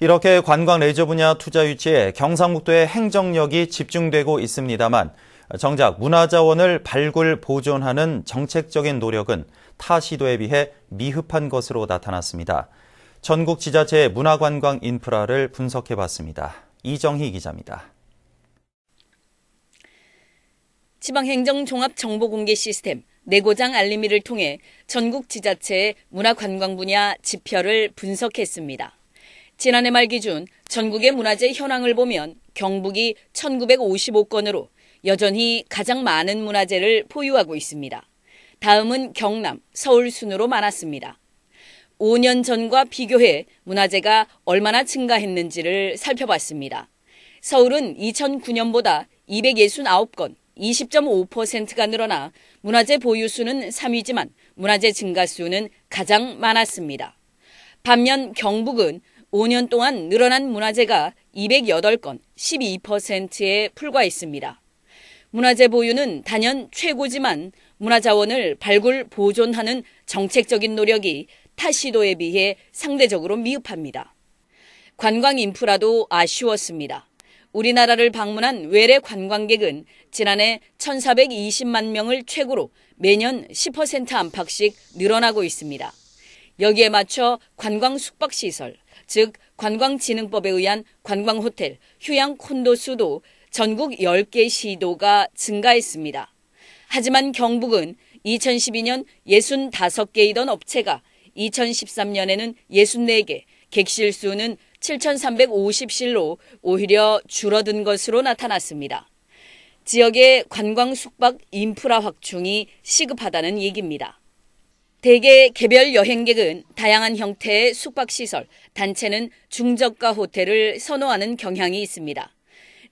이렇게 관광 레이저 분야 투자 유치에 경상북도의 행정력이 집중되고 있습니다만 정작 문화자원을 발굴 보존하는 정책적인 노력은 타 시도에 비해 미흡한 것으로 나타났습니다. 전국 지자체의 문화관광 인프라를 분석해 봤습니다. 이정희 기자입니다. 지방행정종합정보공개 시스템 내고장 알림미를 통해 전국 지자체의 문화관광 분야 지표를 분석했습니다. 지난해 말 기준 전국의 문화재 현황을 보면 경북이 1955건으로 여전히 가장 많은 문화재를 보유하고 있습니다. 다음은 경남, 서울 순으로 많았습니다. 5년 전과 비교해 문화재가 얼마나 증가했는지를 살펴봤습니다. 서울은 2009년보다 269건, 20.5%가 늘어나 문화재 보유수는 3위지만 문화재 증가수는 가장 많았습니다. 반면 경북은 5년 동안 늘어난 문화재가 208건, 12%에 불과했습니다. 문화재 보유는 단연 최고지만 문화자원을 발굴 보존하는 정책적인 노력이 타 시도에 비해 상대적으로 미흡합니다. 관광 인프라도 아쉬웠습니다. 우리나라를 방문한 외래 관광객은 지난해 1,420만 명을 최고로 매년 10% 안팎씩 늘어나고 있습니다. 여기에 맞춰 관광 숙박시설, 즉 관광진흥법에 의한 관광호텔, 휴양 콘도 수도 전국 10개 시도가 증가했습니다. 하지만 경북은 2012년 65개이던 업체가 2013년에는 64개, 객실 수는 7,350실로 오히려 줄어든 것으로 나타났습니다. 지역의 관광 숙박 인프라 확충이 시급하다는 얘기입니다. 대개 개별 여행객은 다양한 형태의 숙박시설, 단체는 중저가 호텔을 선호하는 경향이 있습니다.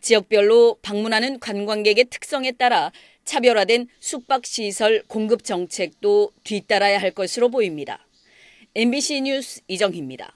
지역별로 방문하는 관광객의 특성에 따라 차별화된 숙박시설 공급 정책도 뒤따라야 할 것으로 보입니다. MBC 뉴스 이정희입니다.